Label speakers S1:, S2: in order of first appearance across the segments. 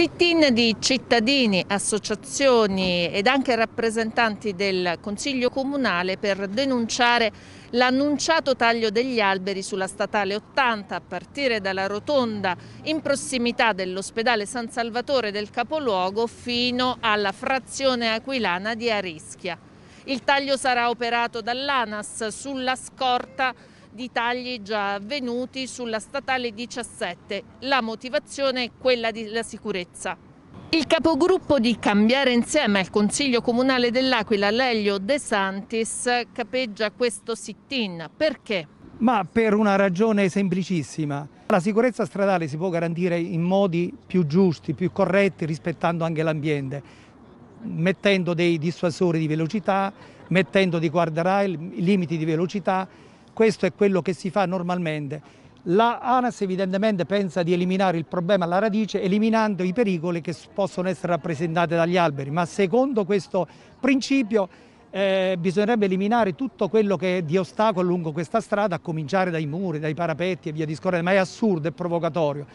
S1: sit-in di cittadini, associazioni ed anche rappresentanti del Consiglio Comunale per denunciare l'annunciato taglio degli alberi sulla statale 80 a partire dalla rotonda in prossimità dell'ospedale San Salvatore del Capoluogo fino alla frazione aquilana di Arischia. Il taglio sarà operato dall'ANAS sulla scorta di tagli già avvenuti sulla statale 17. La motivazione è quella della sicurezza. Il capogruppo di Cambiare Insieme al Consiglio Comunale dell'Aquila, Lelio De Santis, capeggia questo sit-in. Perché?
S2: Ma per una ragione semplicissima. La sicurezza stradale si può garantire in modi più giusti, più corretti, rispettando anche l'ambiente, mettendo dei dissuasori di velocità, mettendo dei guardrail, limiti di velocità, questo è quello che si fa normalmente. La ANAS evidentemente pensa di eliminare il problema alla radice eliminando i pericoli che possono essere rappresentati dagli alberi, ma secondo questo principio eh, bisognerebbe eliminare tutto quello che è di ostacolo lungo questa strada, a cominciare dai muri, dai parapetti e via discorrendo, ma è assurdo e provocatorio.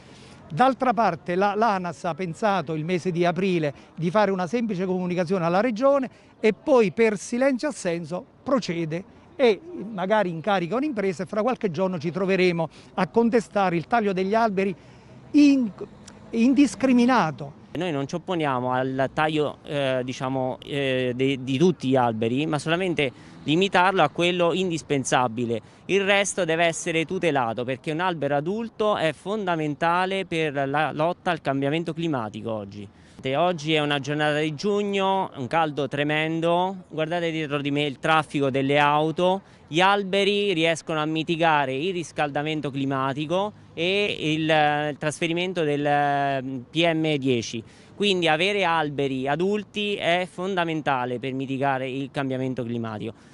S2: D'altra parte la, l'ANAS ha pensato il mese di aprile di fare una semplice comunicazione alla Regione e poi per silenzio assenso procede e magari incarica un'impresa e fra qualche giorno ci troveremo a contestare il taglio degli alberi in, indiscriminato.
S3: Noi non ci opponiamo al taglio eh, diciamo, eh, di, di tutti gli alberi, ma solamente limitarlo a quello indispensabile. Il resto deve essere tutelato perché un albero adulto è fondamentale per la lotta al cambiamento climatico oggi. Oggi è una giornata di giugno, un caldo tremendo, guardate dietro di me il traffico delle auto, gli alberi riescono a mitigare il riscaldamento climatico e il, eh, il trasferimento del eh, PM10. Quindi avere alberi adulti è fondamentale per mitigare il cambiamento climatico.